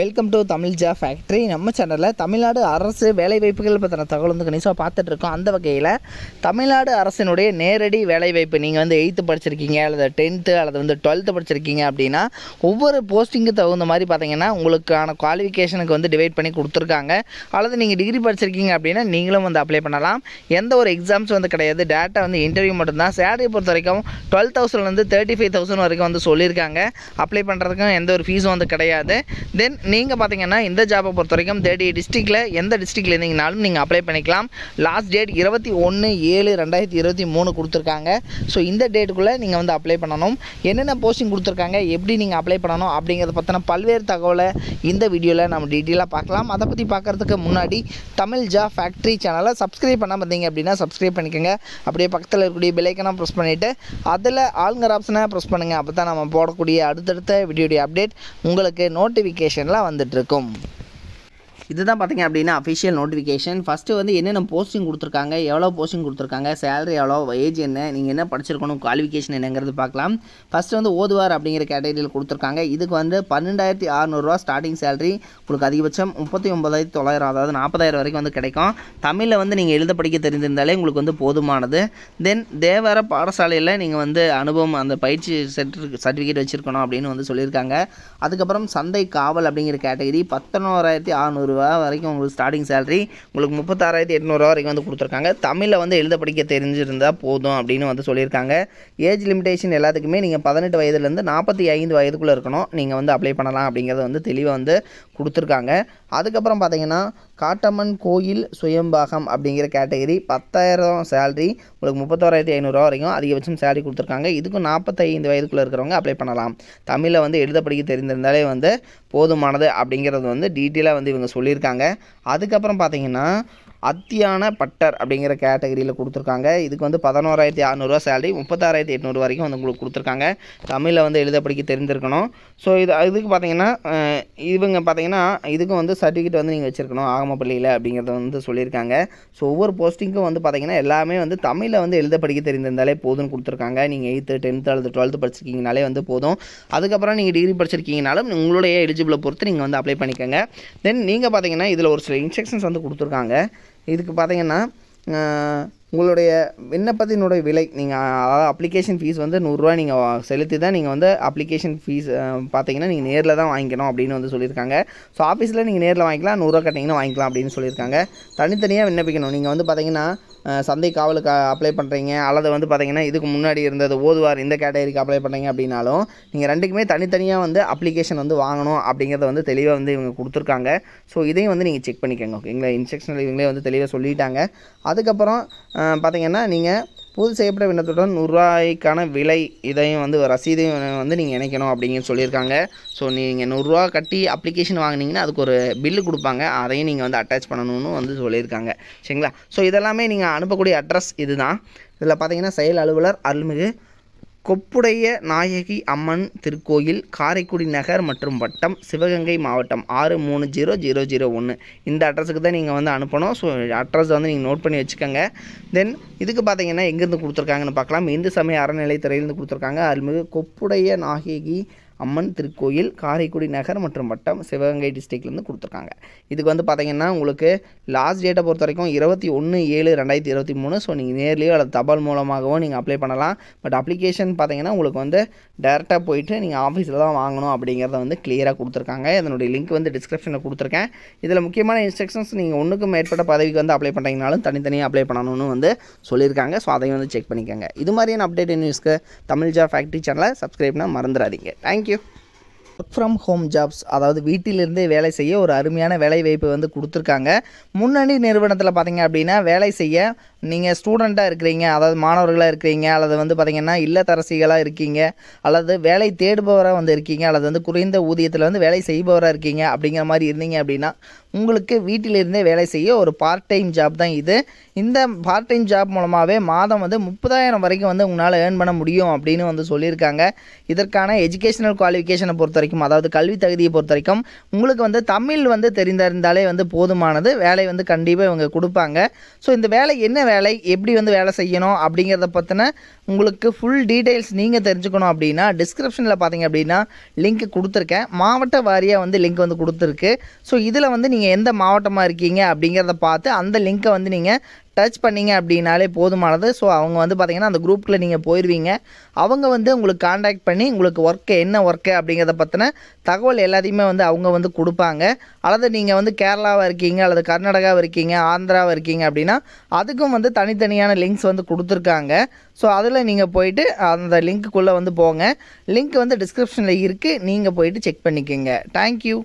Welcome to Tamil ஜா factory நம்ம சேனலில் தமிழ்நாடு அரசு வேலைவாய்ப்புகள் பற்றின தகவல் வந்து கணிசமாக பார்த்துட்ருக்கோம் அந்த வகையில் தமிழ்நாடு அரசினுடைய நேரடி வேலைவாய்ப்பு நீங்கள் வந்து எயித்து படிச்சிருக்கீங்க அல்லது டென்த்து அல்லது வந்து டுவெல்த்து படிச்சிருக்கீங்க அப்படின்னா ஒவ்வொரு போஸ்டிங்கு தகுந்த மாதிரி பார்த்தீங்கன்னா உங்களுக்கான குவாலிஃபிகேஷனுக்கு வந்து டிவைட் பண்ணி கொடுத்துருக்காங்க அல்லது நீங்கள் டிகிரி படிச்சிருக்கீங்க அப்படின்னா நீங்களும் வந்து அப்ளை பண்ணலாம் எந்த ஒரு எக்ஸாம்ஸ் வந்து கிடையாது டேட்டா வந்து இன்டர்வியூ மட்டும்தான் சேலரி பொறுத்த வரைக்கும் டுவெல் தௌசண்ட்லேருந்து தேர்ட்டி ஃபைவ் தௌசண்ட் வரைக்கும் வந்து சொல்லியிருக்காங்க அப்ளை பண்ணுறதுக்கும் எந்த ஒரு ஃபீஸும் வந்து கிடையாது தென் நீங்கள் பார்த்தீங்கன்னா இந்த ஜாபை பொறுத்த வரைக்கும் தேர்ட்டி டிஸ்ட்ரிக்டில் எந்த டிஸ்ட்ரிக்டில் இருந்தீங்கனாலும் நீங்கள் அப்ளை பண்ணிக்கலாம் லாஸ்ட் டேட் இருபத்தி ஒன்று ஏழு ரெண்டாயிரத்தி இருபத்தி மூணு கொடுத்துருக்காங்க ஸோ இந்த டேட்டுக்குள்ளே நீங்கள் வந்து அப்ளை பண்ணணும் என்னென்ன போஸ்டிங் கொடுத்துருக்காங்க எப்படி நீங்கள் அப்ளை பண்ணணும் அப்படிங்கிறத பற்றின பல்வேறு தகவலை இந்த வீடியோவில் நம்ம டீட்டெயிலாக பார்க்கலாம் அதை பற்றி பார்க்குறதுக்கு முன்னாடி தமிழ் ஜா ஃபேக்ட்ரி சேனலை சப்ஸ்கிரைப் பண்ண பார்த்தீங்க அப்படின்னா சப்ஸ்கிரைப் பண்ணிக்கோங்க அப்படியே பக்கத்தில் இருக்கக்கூடிய பிலைக்கனாக ப்ரெஸ் பண்ணிவிட்டு அதில் ஆளுங்கர் ஆப்ஷனாக ப்ரெஸ் பண்ணுங்கள் அப்போ தான் நம்ம போடக்கூடிய அடுத்தடுத்த வீடியோடைய அப்டேட் உங்களுக்கு நோட்டிஃபிகேஷன் வந்துட்டு வந்துட்டுருக்கும் இதுதான் பார்த்தீங்க அப்படின்னா அஃபிஷியல் நோட்டிஃபிகேஷன் ஃபஸ்ட்டு வந்து என்னென்ன போஸ்டிங் கொடுத்துருக்காங்க எவ்வளோ போஸ்டிங் கொடுத்துருக்காங்க சேலரி எவ்வளோ ஏஜ் என்ன நீங்கள் என்ன படிச்சிருக்கணும் குவாலிஃபிகேஷன் என்னங்கிறது பார்க்கலாம் ஃபஸ்ட்டு வந்து ஓதுவார் அப்படிங்கிற கேட்டகரியில் கொடுத்துருக்காங்க இதுக்கு வந்து பன்னெண்டாயிரத்தி அறநூறுவா ஸ்டார்டிங் சேலரி உங்களுக்கு அதிகபட்சம் முப்பத்தி ஒன்பதாயிரத்தி தொள்ளாயிரம் அதாவது நாற்பதாயிரம் வரைக்கும் வந்து கிடைக்கும் தமிழில் வந்து நீங்கள் எழுத படிக்க தெரிஞ்சிருந்தாலே உங்களுக்கு வந்து போதுமானது தென் தேவார பாடசாலையில் நீங்கள் வந்து அனுபவம் அந்த பயிற்சி சர்டிஃபிகேட் வச்சுருக்கணும் அப்படின்னு வந்து சொல்லியிருக்காங்க அதுக்கப்புறம் சந்தை காவல் அப்படிங்கிற கேட்டகரி பத்தொன்னோராயிரத்தி அறநூறுவா ரூபா வரைக்கும் உங்களுக்கு ஸ்டார்டிங் சேலரி உங்களுக்கு முப்பத்தாறாயிரத்தி எட்நூறுவா வரைக்கும் வந்து கொடுத்துருக்காங்க தமிழில் வந்து எழுத படிக்க தெரிஞ்சிருந்தால் போதும் அப்படின்னு வந்து சொல்லியிருக்காங்க ஏஜ் லிமிடேஷன் எல்லாத்துக்குமே நீங்கள் பதினெட்டு வயதுலேருந்து நாற்பத்தி ஐந்து வயதுக்குள்ளே இருக்கணும் நீங்கள் வந்து அப்ளை பண்ணலாம் அப்படிங்கிறத வந்து தெளிவாக வந்து கொடுத்துருக்காங்க அதுக்கப்புறம் பார்த்தீங்கன்னா காட்டம்மன் கோயில் சுயம்பாகம் அப்படிங்கிற கேட்டகரி பத்தாயிரம் சேலரி உங்களுக்கு முப்பத்தோராயிரத்தி ஐநூறுரூவா வரைக்கும் அதிகபட்சம் சேலரி கொடுத்துருக்காங்க இதுக்கும் நாற்பத்தைந்து வயதுக்குள்ளே இருக்கிறவங்க அப்ளை பண்ணலாம் தமிழில் வந்து எழுதப்படிக்க தெரிந்திருந்தாலே வந்து போதுமானது அப்படிங்கிறது வந்து டீட்டெயிலாக வந்து இவங்க சொல்லியிருக்காங்க அதுக்கப்புறம் பார்த்தீங்கன்னா அத்தியான பட்டர் அப்படிங்கிற கேட்டகரியில் கொடுத்துருக்காங்க இதுக்கு வந்து பதினோராயிரத்தி அறநூறுவா சேலரி முப்பத்தாறாயிரத்தி எட்நூறு வரைக்கும் வந்து உங்களுக்கு கொடுத்துருக்காங்க தமிழில் வந்து எழுதப்படிக்க தெரிஞ்சிருக்கணும் ஸோ இது இதுக்கு பார்த்தீங்கன்னா இவங்க பார்த்தீங்கன்னா பார்த்தீங்கன்னா இதுக்கும் வந்து சர்டிஃபிகேட் வந்து நீங்கள் வச்சுருக்கணும் ஆகம பள்ளியில் அப்படிங்கிறத வந்து சொல்லியிருக்காங்க ஸோ ஒவ்வொரு போஸ்டிங்க்கும் வந்து பார்த்தீங்கன்னா எல்லாமே வந்து தமிழில் வந்து எழுத படிக்க தெரிந்திருந்தாலே போதும்னு கொடுத்துருக்காங்க நீங்கள் எயித்து டென்த்து அல்லது டுவெல்த்து படிச்சிருக்கீங்கனாலே வந்து போதும் அதுக்கப்புறம் நீங்கள் டிகிரி படிச்சிருக்கீங்கனாலும் உங்களுடைய எலிஜிபிளை பொறுத்து நீங்கள் வந்து அப்ளை பண்ணிக்கோங்க தென் நீங்கள் பார்த்தீங்கன்னா இதில் ஒரு சில இன்ஸ்ட்ரக்ஷன்ஸ் வந்து கொடுத்துருக்காங்க இதுக்கு பார்த்தீங்கன்னா உங்களுடைய விண்ணப்பத்தினுடைய விலை நீங்கள் அதாவது அப்ளிகேஷன் ஃபீஸ் வந்து நூறுரூவா நீங்கள் செலுத்தி தான் நீங்கள் வந்து அப்ளிகேஷன் ஃபீஸ் பார்த்தீங்கன்னா நீங்கள் நேரில் தான் வாங்கிக்கணும் அப்படின்னு வந்து சொல்லியிருக்காங்க ஸோ ஆஃபீஸில் நீங்கள் நேரில் வாங்கிக்கலாம் நூறுரூவா கட்டிங்கன்னா வாங்கிக்கலாம் அப்படின்னு சொல்லியிருக்காங்க தனித்தனியாக விண்ணப்பிக்கணும் நீங்கள் வந்து பார்த்தீங்கன்னா சந்தை காவலுக்கு அப்ளை பண்ணுறீங்க அல்லது வந்து பார்த்திங்கன்னா இதுக்கு முன்னாடி இருந்தது ஓதுவார் இந்த கேட்டகரிக்கு அப்ளை பண்ணுறீங்க அப்படின்னாலும் நீங்கள் ரெண்டுக்குமே தனித்தனியாக வந்து அப்ளிகேஷன் வந்து வாங்கணும் அப்படிங்கிறத வந்து தெளிவாக வந்து இவங்க கொடுத்துருக்காங்க ஸோ இதையும் வந்து நீங்கள் செக் பண்ணிக்கோங்க ஓகேங்களா இன்ஸ்ட்ரக்ஷனில் இவங்களே வந்து தெளிவாக சொல்லிட்டாங்க அதுக்கப்புறம் பார்த்தீங்கன்னா நீங்கள் புது செய்யப்பட்ட விண்ணப்பத்துடன் நூறுரூவாய்க்கான விலை இதையும் வந்து ரசீதையும் வந்து நீங்கள் இணைக்கணும் அப்படிங்கன்னு சொல்லியிருக்காங்க ஸோ நீங்கள் நூறுரூவா கட்டி அப்ளிகேஷன் வாங்கினீங்கன்னா அதுக்கு ஒரு பில்லு கொடுப்பாங்க அதையும் நீங்கள் வந்து அட்டாச் பண்ணணும்னு வந்து சொல்லியிருக்காங்க சரிங்களா ஸோ இதெல்லாமே நீங்கள் அனுப்பக்கூடிய அட்ரஸ் இதுதான் இதில் பார்த்தீங்கன்னா செயல் அலுவலர் அருள்மிகு கொப்புடைய நாயகி அம்மன் திருக்கோயில் காரைக்குடி நகர் மற்றும் வட்டம் சிவகங்கை மாவட்டம் ஆறு மூணு ஜீரோ ஜீரோ ஜீரோ ஒன்று இந்த அட்ரஸுக்கு தான் நீங்கள் வந்து அனுப்பணும் ஸோ அட்ரஸ் வந்து நீங்கள் நோட் பண்ணி வச்சுக்கோங்க தென் இதுக்கு பார்த்தீங்கன்னா எங்கேருந்து கொடுத்துருக்காங்கன்னு பார்க்கலாம் இந்து சமய அறநிலைத்துறையிலேருந்து கொடுத்துருக்காங்க அருள்மிகு கொப்புடைய நாயகி அம்மன் திருக்கோயில் காரைக்குடி நகர் மற்றும் வட்டம் சிவகங்கை டிஸ்ட்ரிக்ட்லேருந்து கொடுத்துருக்காங்க இதுக்கு வந்து பார்த்திங்கன்னா உங்களுக்கு லாஸ்ட் டேட்டை பொறுத்த வரைக்கும் இருபத்தி ஒன்று ஏழு ரெண்டாயிரத்தி இருபத்தி மூணு ஸோ நீங்கள் நேர்லேயோ அல்லது தபால் மூலமாகவோ நீங்கள் அப்ளை பண்ணலாம் பட் அப்ளிகேஷன் பார்த்திங்கன்னா உங்களுக்கு வந்து டேரெக்டாக போயிட்டு நீங்கள் ஆஃபீஸில் தான் வாங்கணும் அப்படிங்கிறத வந்து கிளியராக கொடுத்துருக்காங்க இதனுடைய லிங்க் வந்து டிஸ்கிரிப்ஷனில் கொடுத்துருக்கேன் இதில் முக்கியமான இன்ஸ்ட்ரக்ஷன்ஸ் நீங்கள் ஒன்றுக்கும் மேற்பட்ட பதவிக்கு வந்து அப்ளை பண்ணிட்டீங்கனாலும் தனித்தனியாக அப்ளை பண்ணணும்னு வந்து சொல்லியிருக்காங்க ஸோ அதையும் வந்து செக் பண்ணிக்கோங்க இது மாதிரியான அப்டேட் நியூஸ்க்கு தமிழ் ஜா ஃபேக்ட்ரி சேனலை சப்ஸ்கிரைப்னா மறந்துடாதீங்க thank you you. Work from home jobs அதாவது வீட்டிலிருந்தே வேலை செய்ய ஒரு அருமையான வேலை வாய்ப்பு வந்து கொடுத்துருக்காங்க முன்னணி நிறுவனத்தில் பார்த்தீங்க அப்படின்னா வேலை செய்ய நீங்கள் ஸ்டூடெண்ட்டாக இருக்கிறீங்க அதாவது மாணவர்களாக இருக்கிறீங்க அல்லது வந்து பார்த்திங்கன்னா இல்லத்தரசிகளாக இருக்கீங்க அல்லது வேலை தேடுபவராக வந்து இருக்கீங்க அல்லது வந்து குறைந்த ஊதியத்தில் வந்து வேலை செய்பவராக இருக்கீங்க அப்படிங்கிற மாதிரி இருந்தீங்க அப்படின்னா உங்களுக்கு வீட்டிலிருந்தே வேலை செய்ய ஒரு பார்ட் டைம் ஜாப் தான் இது இந்த பார்ட் டைம் ஜாப் மூலமாகவே மாதம் வந்து முப்பதாயிரம் வரைக்கும் வந்து உங்களால் ஏர்ன் பண்ண முடியும் அப்படின்னு வந்து சொல்லியிருக்காங்க இதற்கான எஜுகேஷனல் குவாலிஃபிகேஷனை பொறுத்த வரைக்கும் அதாவது கல்வி தகுதியை பொறுத்த வரைக்கும் உங்களுக்கு வந்து தமிழ் வந்து தெரிந்திருந்தாலே வந்து போதுமானது வேலை வந்து கண்டிப்பாக இவங்க கொடுப்பாங்க ஸோ இந்த வேலை என்ன வேலை எப்படி வந்து வேலை செய்யணும் அப்படிங்கிறத பற்றின உங்களுக்கு ஃபுல் டீட்டெயில்ஸ் நீங்கள் தெரிஞ்சுக்கணும் அப்படின்னா டிஸ்கிரிப்ஷனில் பார்த்தீங்க அப்படின்னா லிங்க் கொடுத்துருக்கேன் மாவட்ட வாரியாக வந்து லிங்க் வந்து கொடுத்துருக்கு ஸோ இதில் வந்து நீங்கள் எந்த மாவட்டமாக இருக்கீங்க அப்படிங்கிறத பார்த்து அந்த லிங்க்கை வந்து நீங்கள் டச் பண்ணிங்க அப்படின்னாலே போதுமானது ஸோ அவங்க வந்து பார்த்திங்கன்னா அந்த குரூப்பில் நீங்கள் போயிடுவீங்க அவங்க வந்து உங்களுக்கு காண்டாக்ட் பண்ணி உங்களுக்கு ஒர்க்கு என்ன ஒர்க்கு அப்படிங்கிறத பற்றின தகவல் எல்லாத்தையுமே வந்து அவங்க வந்து கொடுப்பாங்க அல்லது நீங்கள் வந்து கேரளாவாக இருக்கீங்க அல்லது கர்நாடகாவாக இருக்கீங்க ஆந்திராவாக இருக்கீங்க அப்படின்னா அதுக்கும் வந்து தனித்தனியான லிங்க்ஸ் வந்து கொடுத்துருக்காங்க ஸோ அதில் நீங்கள் போயிட்டு அந்த லிங்க்குள்ளே வந்து போங்க லிங்க் வந்து டிஸ்கிரிப்ஷனில் இருக்குது நீங்கள் போயிட்டு செக் பண்ணிக்கோங்க தேங்க்யூ